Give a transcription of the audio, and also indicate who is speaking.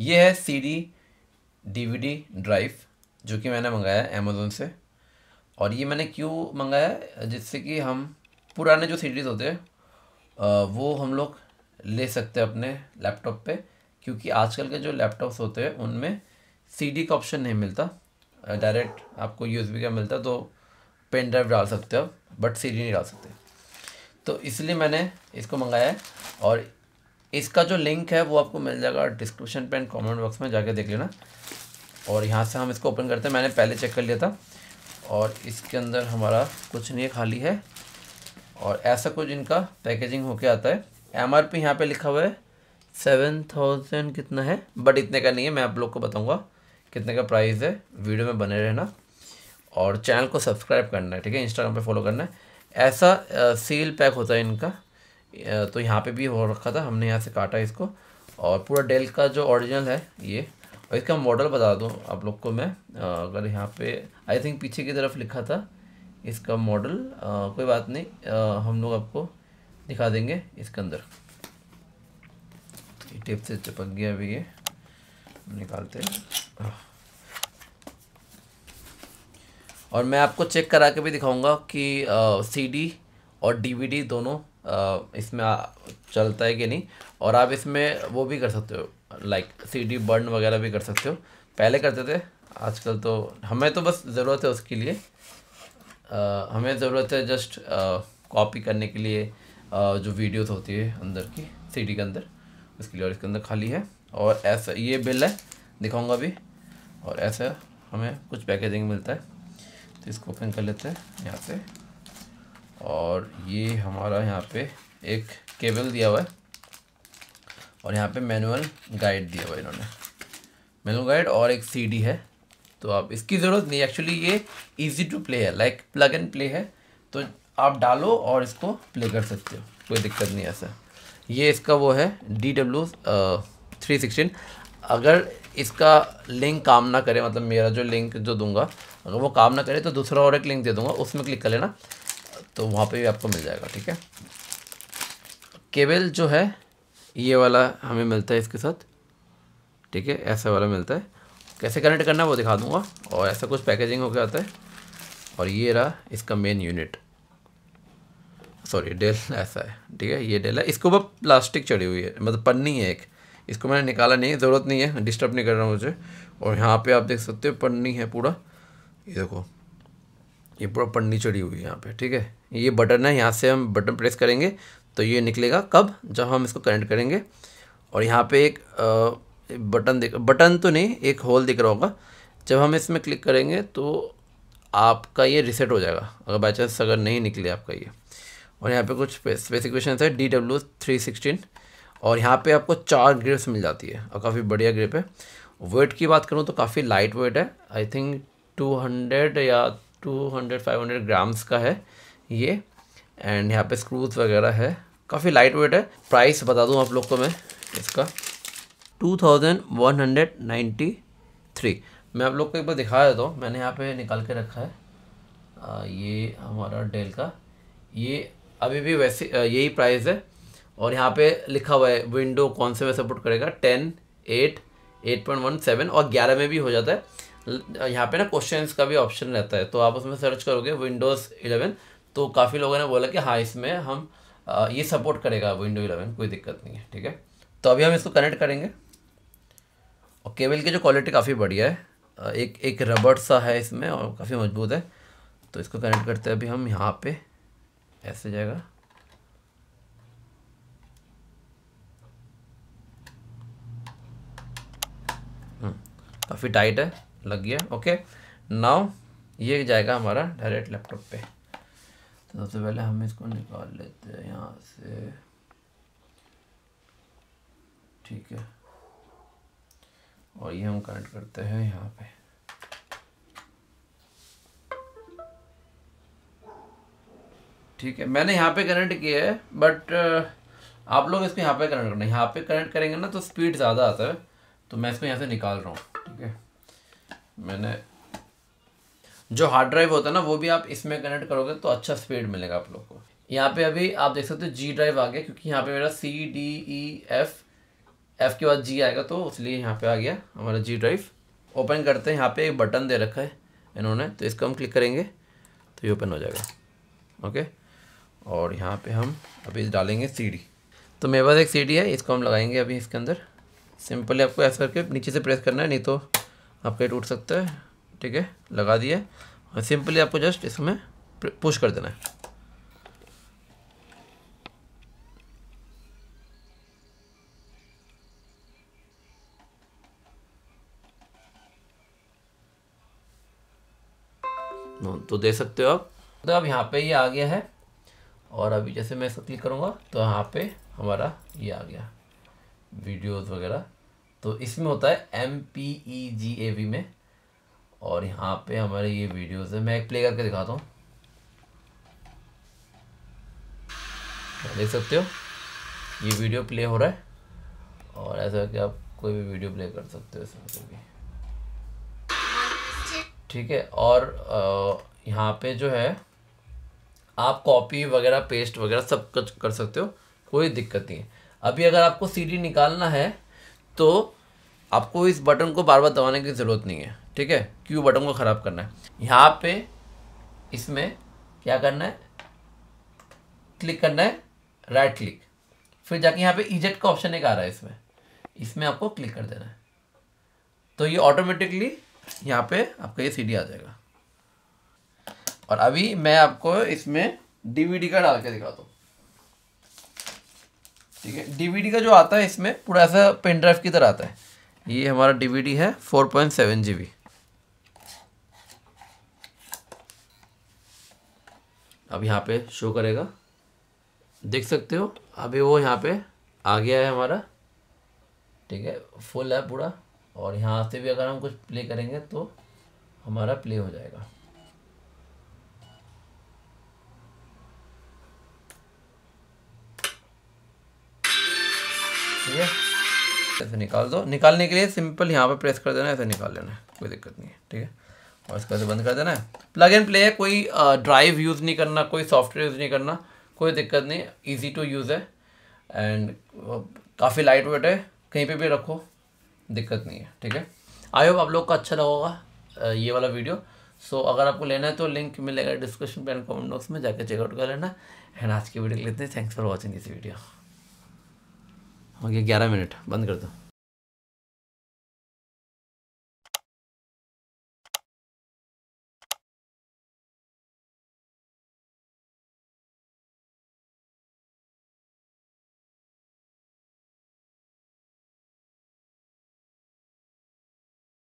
Speaker 1: ये है C D D V D drive जो कि मैंने मंगाया है अमेज़ोन से और ये मैंने क्यों मंगाया है जिससे कि हम पुराने जो डीज़ होते हैं वो हम लोग ले सकते हैं अपने लैपटॉप पे क्योंकि आजकल के जो लैपटॉप्स होते हैं उनमें सीडी का ऑप्शन नहीं मिलता डायरेक्ट आपको यूएसबी का मिलता तो पेन ड्राइव डाल सकते हो बट सीडी नहीं डाल सकते तो इसलिए मैंने इसको मंगाया है और इसका जो लिंक है वो आपको मिल जाएगा डिस्क्रिप्शन पे एंड कमेंट बॉक्स में जाके देख लेना और यहाँ से हम इसको ओपन करते हैं मैंने पहले चेक कर लिया था और इसके अंदर हमारा कुछ नहीं खाली है और ऐसा कुछ इनका पैकेजिंग होके आता है एम आर पी यहाँ पर लिखा हुआ है सेवन थाउजेंड कितना है बट इतने का नहीं है मैं आप लोग को बताऊँगा कितने का प्राइस है वीडियो में बने रहना और चैनल को सब्सक्राइब करना है ठीक है इंस्टाग्राम पर फॉलो करना है ऐसा आ, सील पैक होता है इनका तो यहाँ पे भी हो रखा था हमने यहाँ से काटा इसको और पूरा डेल का जो ओरिजिनल है ये और इसका मॉडल बता दूँ आप लोग को मैं अगर यहाँ पे आई थिंक पीछे की तरफ लिखा था इसका मॉडल कोई बात नहीं आ, हम लोग आपको दिखा देंगे इसके अंदर टेप से चिपक गया अभी ये निकालते हैं और मैं आपको चेक करा के भी दिखाऊंगा कि सीडी और डीवीडी दोनों इसमें चलता है कि नहीं और आप इसमें वो भी कर सकते हो लाइक सी डी बर्न वगैरह भी कर सकते हो पहले करते थे आजकल तो हमें तो बस ज़रूरत है उसके लिए आ, हमें ज़रूरत है जस्ट कॉपी करने के लिए आ, जो वीडियोस होती है अंदर की सी डी के अंदर उसके लिए और इसके अंदर खाली है और ऐसा ये बिल है दिखाऊंगा अभी और ऐसा हमें कुछ पैकेजिंग मिलता है तो इसको ओपन कर लेते हैं यहाँ से और ये हमारा यहाँ पे एक केबल दिया हुआ है और यहाँ पे मैनुअल गाइड दिया हुआ है इन्होंने मैनुअल गाइड और एक सीडी है तो आप इसकी ज़रूरत नहीं एक्चुअली ये इजी टू प्ले है लाइक प्लग एंड प्ले है तो आप डालो और इसको प्ले कर सकते हो कोई दिक्कत नहीं ऐसा ये इसका वो है डी डब्ल्यू थ्री सिक्सटीन अगर इसका लिंक काम ना करे मतलब मेरा जो लिंक जो दूंगा अगर वो काम ना करे तो दूसरा और एक लिंक दे दूंगा उसमें क्लिक कर लेना तो वहाँ पे भी आपको मिल जाएगा ठीक है केबल जो है ये वाला हमें मिलता है इसके साथ ठीक है ऐसा वाला मिलता है कैसे कनेक्ट करना है वो दिखा दूँगा और ऐसा कुछ पैकेजिंग होकर आता है और ये रहा इसका मेन यूनिट सॉरी डेल ऐसा है ठीक है ये डेल है इसको बस प्लास्टिक चढ़ी हुई है मतलब पन्नी है एक इसको मैंने निकाला नहीं ज़रूरत नहीं है डिस्टर्ब नहीं कर रहा मुझे और यहाँ पे आप देख सकते हो पन्नी है पूरा ये देखो ये पूरा पन्नी चढ़ी हुई है यहाँ पे ठीक है ये बटन है यहाँ से हम बटन प्रेस करेंगे तो ये निकलेगा कब जब हम इसको कनेक्ट करेंगे और यहाँ पे एक बटन दिख बटन तो नहीं एक होल दिख रहा होगा जब हम इसमें क्लिक करेंगे तो आपका ये रिसेट हो जाएगा अगर बाई चांस अगर नहीं निकले आपका ये और यहाँ पे कुछ स्पेसिफिकेशन है डी डब्ल्यू थ्री सिक्सटीन और यहाँ पे आपको चार ग्रिप्स मिल जाती है और काफ़ी बढ़िया ग्रिप है वेट की बात करूँ तो काफ़ी लाइट वेट है आई थिंक टू हंड्रेड या two hundred five hundred grams का है ये एंड यहाँ पे स्क्रूज वगैरह है काफ़ी लाइट वेट है प्राइस बता दूँ आप लोग को मैं इसका two thousand one hundred ninety three मैं आप लोग को एक बार दिखा देता हूँ मैंने यहाँ पे निकाल के रखा है आ, ये हमारा डेल का ये अभी भी वैसे यही प्राइस है और यहाँ पे लिखा हुआ है विंडो कौन से में सपोर्ट करेगा ten eight eight point one seven और ग्यारह में भी हो जाता है यहाँ पे ना क्वेश्चन का भी ऑप्शन रहता है तो आप उसमें सर्च करोगे विंडोज़ इलेवन तो काफ़ी लोगों ने बोला कि हाँ इसमें हम ये सपोर्ट करेगा विंडो इलेवन कोई दिक्कत नहीं है ठीक है तो अभी हम इसको कनेक्ट करेंगे और केबल की जो क्वालिटी काफ़ी बढ़िया है एक एक रबड़ सा है इसमें और काफ़ी मजबूत है तो इसको कनेक्ट करते हैं अभी हम यहाँ पे ऐसे जाएगा हम्म, काफ़ी टाइट है लग गया ओके नाउ ये जाएगा हमारा डायरेक्ट लैपटॉप पे तो सबसे पहले हम इसको निकाल लेते हैं यहाँ से ठीक है और ये हम कनेक्ट करते हैं यहाँ पे ठीक है मैंने यहाँ पे कनेक्ट किया है बट uh, आप लोग इसको यहाँ पे कनेक्ट करना यहाँ पे कनेक्ट करेंगे ना तो स्पीड ज़्यादा आता है तो मैं इसको यहाँ से निकाल रहा हूँ ठीक है मैंने जो हार्ड ड्राइव होता है ना वो भी आप इसमें कनेक्ट करोगे तो अच्छा स्पीड मिलेगा आप लोग को यहाँ पे अभी आप देख सकते हो जी ड्राइव आ गया क्योंकि यहाँ पे मेरा C D E F F के बाद जी आएगा तो इसलिए यहाँ पे आ गया हमारा जी ड्राइव ओपन करते हैं यहाँ पे एक बटन दे रखा है इन्होंने तो इसको हम क्लिक करेंगे तो ये ओपन हो जाएगा ओके और यहाँ पे हम अभी डालेंगे सी डी तो मेरे पास एक सी डी है इसको हम लगाएंगे अभी इसके अंदर सिंपली आपको ऐसा करके नीचे से प्रेस करना है नहीं तो आपका ये टूट सकता है ठीक है लगा दिए और सिंपली आपको जस्ट इसमें पुश कर देना है तो दे सकते हो आप तो अब यहाँ पे ये आ गया है और अभी जैसे मैं इस क्लिक करूँगा तो यहाँ पे हमारा ये आ गया वीडियोस वगैरह तो इसमें होता है M P E G A V में और यहाँ पे हमारे ये वीडियोस है मैं एक प्ले करके दिखाता हूँ देख सकते हो ये वीडियो प्ले हो रहा है और ऐसा कि आप कोई भी वीडियो प्ले कर सकते हो इसमें भी ठीक है और यहाँ पे जो है आप कॉपी वगैरह पेस्ट वगैरह सब कुछ कर सकते हो कोई दिक्कत नहीं है अभी अगर आपको सीडी निकालना है तो आपको इस बटन को बार बार दबाने की ज़रूरत नहीं है ठीक है क्यू बटन को ख़राब करना है यहाँ पे इसमें क्या करना है क्लिक करना है राइट क्लिक फिर जाके यहाँ पे इजेक्ट का ऑप्शन एक आ रहा है इसमें इसमें आपको क्लिक कर देना है तो ये ऑटोमेटिकली यहाँ पे आपका ये सीडी आ जाएगा और अभी मैं आपको इसमें डीवीडी का डाल के दिखाता हूँ ठीक है डीवीडी का जो आता है इसमें पूरा ऐसा पेन ड्राइव की तरह आता है ये हमारा डीवीडी है four point seven G B अब यहाँ पे शो करेगा देख सकते हो अभी वो यहाँ पे आ गया है हमारा ठीक है फुल है पूरा और यहाँ से भी अगर हम कुछ प्ले करेंगे तो हमारा प्ले हो जाएगा ऐसे निकाल दो निकालने के लिए सिंपल यहाँ पर प्रेस कर देना ऐसे निकाल लेना है कोई दिक्कत नहीं है ठीक है और इसको ऐसे बंद कर देना है प्लग एंड प्ले है कोई ड्राइव यूज़ नहीं करना कोई सॉफ्टवेयर यूज़ नहीं करना कोई दिक्कत नहीं ईजी टू यूज़ है एंड काफ़ी लाइट वेट है कहीं पर भी रखो दिक्कत नहीं है ठीक है आई होप आप लोग को अच्छा लगेगा ये वाला वीडियो सो so, अगर आपको लेना है तो लिंक मिलेगा डिस्क्रिप्शन पे एंड कमेंट बॉक्स में जाकर चेकआउट कर लेना एंड आज की वीडियो के लिए thanks for watching this video आगे ग्यारह मिनट बंद कर दो